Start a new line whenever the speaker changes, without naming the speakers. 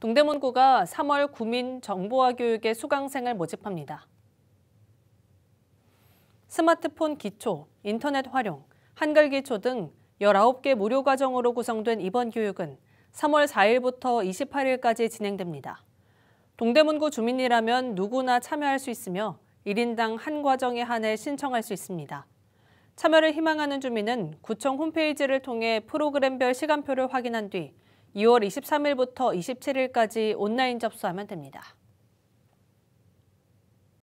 동대문구가 3월 구민 정보화 교육의 수강생을 모집합니다. 스마트폰 기초, 인터넷 활용, 한글 기초 등 19개 무료 과정으로 구성된 이번 교육은 3월 4일부터 28일까지 진행됩니다. 동대문구 주민이라면 누구나 참여할 수 있으며 1인당 한 과정에 한해 신청할 수 있습니다. 참여를 희망하는 주민은 구청 홈페이지를 통해 프로그램별 시간표를 확인한 뒤 2월 23일부터 27일까지 온라인 접수하면 됩니다.